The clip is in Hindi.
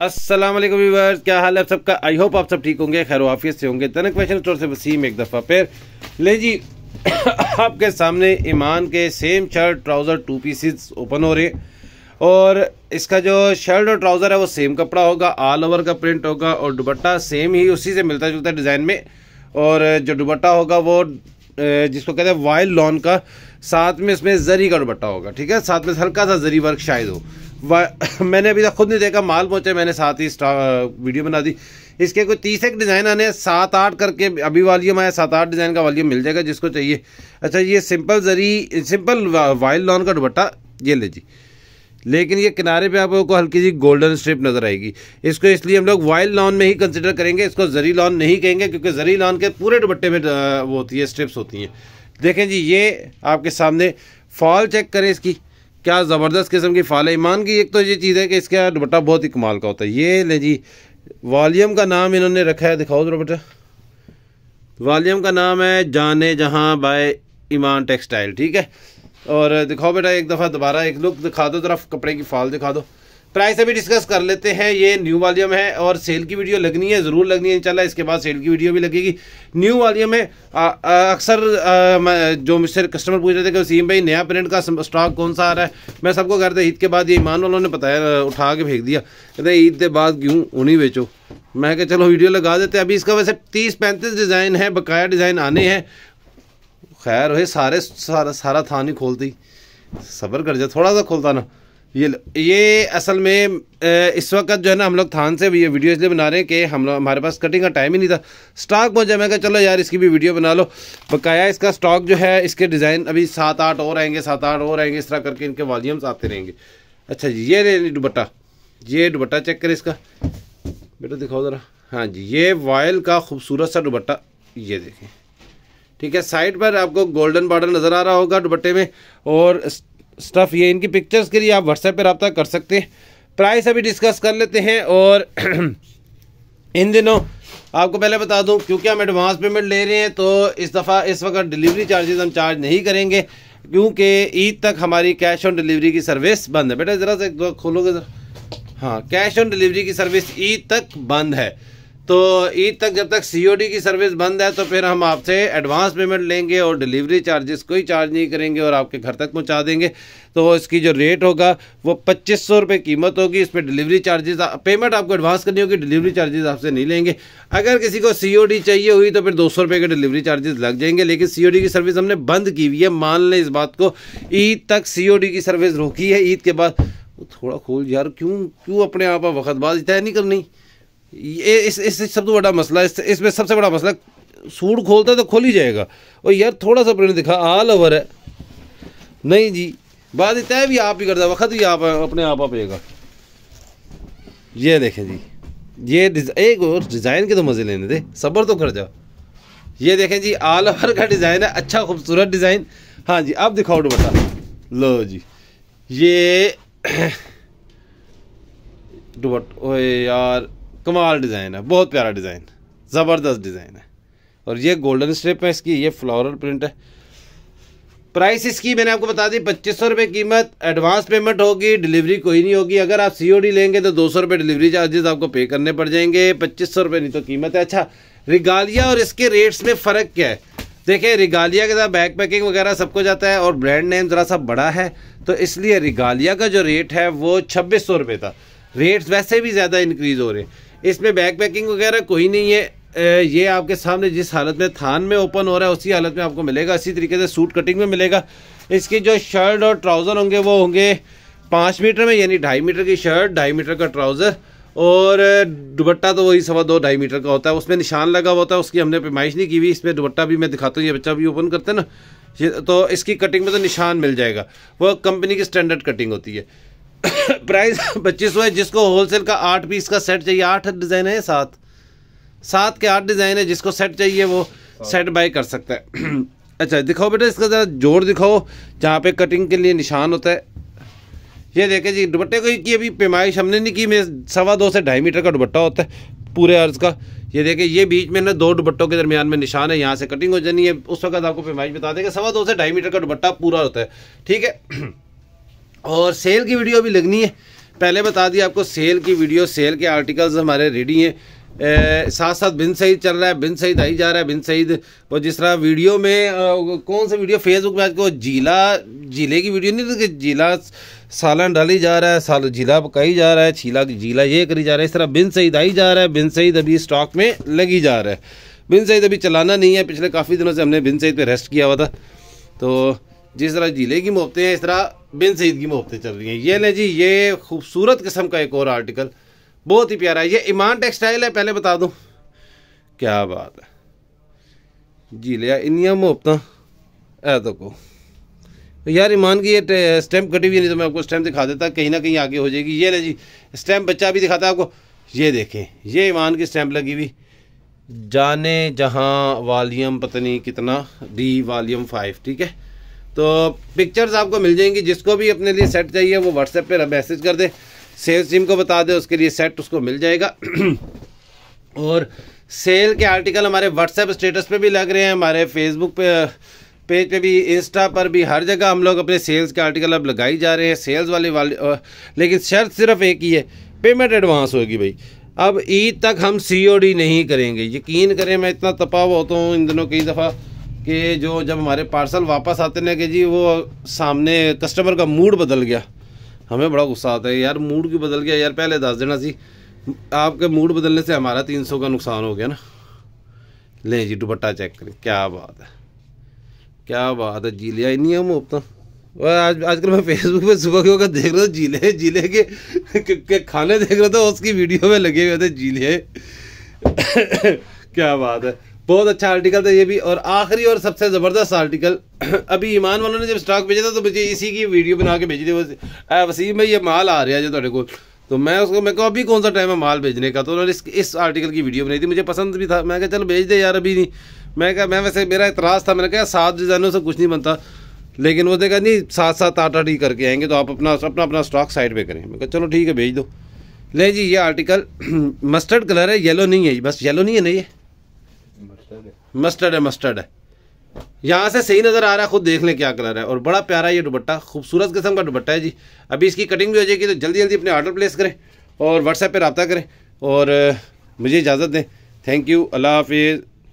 असलम क्या हाल है आप सबका आई होप आप सब ठीक होंगे खैर वाफियत से होंगे तनक फैशन स्टोर से वसीम एक दफ़ा फिर ले जी आपके सामने ईमान के same shirt trouser two pieces open हो रहे और इसका जो शर्ट और ट्राउज़र है वो सेम कपड़ा होगा ऑल ओवर का प्रिंट होगा और दुबट्टा सेम ही उसी से मिलता जुलता डिज़ाइन में और जो दुबट्टा होगा वो जिसको कहते हैं वाइल्ड लॉन का साथ में इसमें जरी का दुबट्टा होगा ठीक है साथ में हल्का सा जरी वर्क शायद हो मैंने अभी तक खुद नहीं देखा माल पहुंचे मैंने साथ ही वीडियो बना दी इसके कोई तीस एक डिज़ाइन आने सात आठ करके अभी वॉल्यूम आया सात आठ डिज़ाइन का वॉल्यूम मिल जाएगा जिसको चाहिए अच्छा ये सिंपल जरी सिंपल वाइल्ड लॉन का दुपट्टा ये ले जी लेकिन ये किनारे पे आपको हल्की सी गोल्डन स्ट्रिप नज़र आएगी इसको इसलिए हम लोग वाइल्ड लॉन में ही कंसिडर करेंगे इसको जरी लॉन नहीं कहेंगे क्योंकि जरी लॉन के पूरे दुपट्टे में वो होती है स्ट्रिप्स होती हैं देखें जी ये आपके सामने फॉल चेक करें इसकी क्या ज़बरदस्त किस्म की फ़ाल ईमान की एक तो ये चीज़ है कि इसका दुपट्टा बहुत ही कमाल का होता है ये ले जी वालियम का नाम इन्होंने रखा है दिखाओ जरा बेटा का नाम है जाने जहाँ बाय ईमान टेक्सटाइल ठीक है और दिखाओ बेटा एक दफ़ा दोबारा एक लुक दिखा दो तरफ कपड़े की फाल दिखा दो प्राइस अभी डिस्कस कर लेते हैं ये न्यू वॉल्यूम है और सेल की वीडियो लगनी है ज़रूर लगनी है इनशाला इसके बाद सेल की वीडियो भी लगेगी न्यू वॉल्यूम है अक्सर जो मुझसे कस्टमर पूछ रहे थे कि वसीम भाई नया प्रिंट का स्टॉक कौन सा आ रहा है मैं सबको करते ईद के बाद ये ईमान वालों ने बताया उठा के फेंक दिया कहते ईद के बाद क्यों उन्हीं बेचो मैं कह चलो वीडियो लगा देते अभी इसका वैसे तीस पैंतीस डिज़ाइन है बकाया डिज़ाइन आने हैं खैर वही सारे सारा सारा था नहीं खोलती सब्र कर जा थोड़ा सा खोलता ना ये ये असल में इस वक्त जो है ना हम लोग थान से भी ये वीडियो इसलिए बना रहे हैं कि हम लोग हमारे पास कटिंग का टाइम ही नहीं था स्टॉक पहुँचे मैं कहा चलो यार इसकी भी वीडियो बना लो बकाया इसका स्टॉक जो है इसके डिज़ाइन अभी सात आठ और आएंगे सात आठ और आएंगे इस तरह करके इनके वॉल्यूम्स आते रहेंगे अच्छा जी ये दुबट्टा ये दुबट्टा चेक करें इसका बेटा दिखाओ ज़रा हाँ जी ये वायल का खूबसूरत सा दुबट्टा ये देखें ठीक है साइड पर आपको गोल्डन बॉर्डर नज़र आ रहा होगा दुबट्टे में और स्टफ़ ये इनकी पिक्चर्स के लिए आप व्हाट्सएप पर रबता कर सकते हैं प्राइस अभी डिस्कस कर लेते हैं और इन दिनों आपको पहले बता दूं क्योंकि हम एडवांस पेमेंट ले रहे हैं तो इस दफ़ा इस वक्त डिलीवरी चार्जेस हम चार्ज नहीं करेंगे क्योंकि ईद तक हमारी कैश ऑन डिलीवरी की सर्विस बंद है बेटा ज़रा से खोलोगे हाँ कैश ऑन डिलीवरी की सर्विस ईद तक बंद है तो ईद तक जब तक सी की सर्विस बंद है तो फिर हम आपसे एडवांस पेमेंट लेंगे और डिलीवरी चार्जेस कोई चार्ज नहीं करेंगे और आपके घर तक पहुंचा देंगे तो इसकी जो रेट होगा वो पच्चीस सौ रुपये कीमत होगी इसमें डिलीवरी चार्जेस पेमेंट आपको एडवांस करनी होगी डिलीवरी चार्जेस आपसे नहीं लेंगे अगर किसी को सी चाहिए हुई तो फिर दो सौ के डिलीवरी चार्जेस लग जाएंगे लेकिन सी की सर्विस हमने बंद की हुई है मान लें इस बात को ईद तक सी की सर्विस रोकी है ईद के बाद थोड़ा खोल यार क्यों क्यों अपने आप वक्त बाज तय नहीं करनी ये इस इस सबसे बड़ा मसला इस इसमें सबसे बड़ा मसला सूट खोलता तो खोल ही जाएगा और यार थोड़ा सा प्रिंट दिखा ऑल ओवर है नहीं जी बात इतना भी आप ही करता वक्त भी आप अपने आप आप पेगा ये देखें जी ये एक और डिज़ाइन के तो मज़े लेने दे सब्र तो कर जाओ ये देखें जी ऑल ओवर का डिज़ाइन है अच्छा खूबसूरत डिज़ाइन हाँ जी आप दिखाओ दुपट्टा तो लो जी ये दुपट ओए यार कमाल डिज़ाइन है बहुत प्यारा डिज़ाइन ज़बरदस्त डिज़ाइन है और ये गोल्डन स्ट्रिप है इसकी ये फ्लोरल प्रिंट है प्राइस इसकी मैंने आपको बता दी पच्चीस सौ रुपये कीमत एडवांस पेमेंट होगी डिलीवरी कोई नहीं होगी अगर आप सीओडी लेंगे तो दो सौ रुपये डिलीवरी चार्जेस आपको पे करने पड़ जाएंगे पच्चीस सौ रुपये नहीं तो कीमत है अच्छा रिगालिया और इसके रेट्स में फ़र्क क्या है देखिए रिगालिया के साथ बैक पैकिंग वगैरह सबको जाता है और ब्रांड नेम ज़रा सा बड़ा है तो इसलिए रिगालिया का जो रेट है वो छब्बीस सौ रुपये था रेट्स वैसे भी ज़्यादा इंक्रीज़ हो रहे हैं इसमें बैक पैकिंग वगैरह कोई नहीं है ये आपके सामने जिस हालत में थान में ओपन हो रहा है उसी हालत में आपको मिलेगा इसी तरीके से सूट कटिंग में मिलेगा इसकी जो शर्ट और ट्राउज़र होंगे वो होंगे पाँच मीटर में यानी ढाई मीटर की शर्ट ढाई मीटर का ट्राउज़र और दुबट्टा तो वही सवा दो ढाई मीटर का होता है उसमें निशान लगा हुआ होता है उसकी हमने पेमाइश नहीं की हुई इसमें दुबट्टा भी मैं दिखाता हूँ ये बच्चा भी ओपन करते हैं ना तो इसकी कटिंग में तो निशान मिल जाएगा वो कंपनी की स्टैंडर्ड कटिंग होती है प्राइस पच्चीस सौ है जिसको होलसेल का आठ पीस का सेट चाहिए आठ डिज़ाइन है सात सात के आठ डिज़ाइन है जिसको सेट चाहिए वो सेट हाँ। बाय कर सकता है अच्छा दिखाओ बेटा इसका ज़रा जोर दिखाओ जहाँ पे कटिंग के लिए निशान होता है ये देखें जी दुपट्टे को की अभी पेमाइश हमने नहीं की मैं सवा दो से ढाई मीटर का दुपट्टा होता है पूरे अर्ज का ये देखें ये बीच में ना दो दुपट्टों के दरमियान में निशान है यहाँ से कटिंग हो जानी है उस वक्त आपको पेमाइश बता देंगे सवा दो से ढाई मीटर का दुपट्टा पूरा होता है ठीक है और सेल की वीडियो भी लगनी है पहले बता दिया आपको सेल की वीडियो सेल के आर्टिकल्स हमारे रेडी हैं साथ साथ बिन सईद चल रहा है बिन सईद आई जा रहा है बिन सईद वो जिस तरह वीडियो में आ, कौन सा वीडियो फेसबुक में आजकल जिला जिले की वीडियो नहीं कि जिला सालन डाली जा रहा है साल जिला पकाई जा रहा है छीला जिला ये करी जा रहा है इस तरह बिन सईद आई जा रहा है बिन सईद अभी स्टॉक में लगी जा रहा है बिन सईद अभी चलाना नहीं है पिछले काफ़ी दिनों से हमने बिन सईद पर रेस्ट किया हुआ था तो जिस तरह जिले की मुफ्तें हैं इस तरह बिन सईद की मुफ्तें चल रही हैं ये ले जी ये खूबसूरत किस्म का एक और आर्टिकल बहुत ही प्यारा है ये ईमान टेक्सटाइल है पहले बता दूँ क्या बात है जी लिया इन मुफ्त ऐ को यार ईमान की ये स्टैंप कटी हुई नहीं तो मैं आपको स्टैंप दिखा देता कहीं ना कहीं आगे हो जाएगी ये ले जी स्टैंप बच्चा भी दिखाता है आपको ये देखें ये ईमान की स्टैंप लगी हुई जाने जहाँ वालीम पता नहीं कितना डी वालीम फाइव ठीक है तो पिक्चर्स आपको मिल जाएंगी जिसको भी अपने लिए सेट चाहिए वो व्हाट्सएप पर मैसेज कर दे सेल्स टीम को बता दे उसके लिए सेट उसको मिल जाएगा और सेल के आर्टिकल हमारे व्हाट्सएप स्टेटस पे भी लग रहे हैं हमारे फेसबुक पे पेज पे भी इंस्टा पर भी हर जगह हम लोग अपने सेल्स के आर्टिकल अब लगाई जा रहे हैं सेल्स वाले वाले लेकिन शर्त सिर्फ एक ही है पेमेंट एडवांस होगी भाई अब ईद तक हम सीओडी नहीं करेंगे यकीन करें मैं इतना तपाव होता हूँ इन दिनों कई दफ़ा कि जो जब हमारे पार्सल वापस आते ना कि जी वो सामने कस्टमर का मूड बदल गया हमें बड़ा गुस्सा आता है यार मूड क्यों बदल गया यार पहले दस देना सी आपके मूड बदलने से हमारा तीन सौ का नुकसान हो गया ना ले जी दुपट्टा चेक करें क्या बात है क्या बात है जी लिया नहीं है वह तो। आज आजकल मैं फेसबुक पे सुबह के वक्त देख रहा था जिले जीले के, के, के खाने देख रहा था उसकी वीडियो में लगे हुए थे जीले क्या बात है बहुत अच्छा आर्टिकल था ये भी और आखिरी और सबसे ज़बरदस्त आर्टिकल अभी ईमान वालों ने जब स्टॉक भेजा था तो मुझे इसी की वीडियो बना के भेजी थी वसीम भाई ये माल आ रहा है जो थोड़े को तो मैं उसको मैं कहूँ अभी कौन सा टाइम है माल भेजने का तो उन्होंने इस, इस आर्टिकल की वीडियो बनाई थी मुझे पसंद भी था मैं कहा चल भेज दे यार अभी नहीं मैं कहा मैं वैसे मेरा एतराज़ था मैंने कहा सात डिज़ाइनों से कुछ नहीं बनता लेकिन वो देखा नहीं सात सात आठ आठ ही करके आएंगे तो आप अपना अपना अपना स्टॉक साइड पर करें मैं कहा चलो ठीक है भेज दो ले जी ये आर्टिकल मस्टर्ड कलर है येलो नहीं है बस येलो नहीं है नहीं है मस्टर्ड है मस्टर्ड है यहाँ से सही नज़र आ रहा है खुद देख लें क्या कलर है और बड़ा प्यारा ये दुबट्टा खूबसूरत किस्म का दुबट्टा है जी अभी इसकी कटिंग भी हो जाएगी तो जल्दी जल्दी अपने ऑर्डर प्लेस करें और व्हाट्सएप पर रबता करें और मुझे इजाज़त दें थैंक यू अल्लाह हाफिज़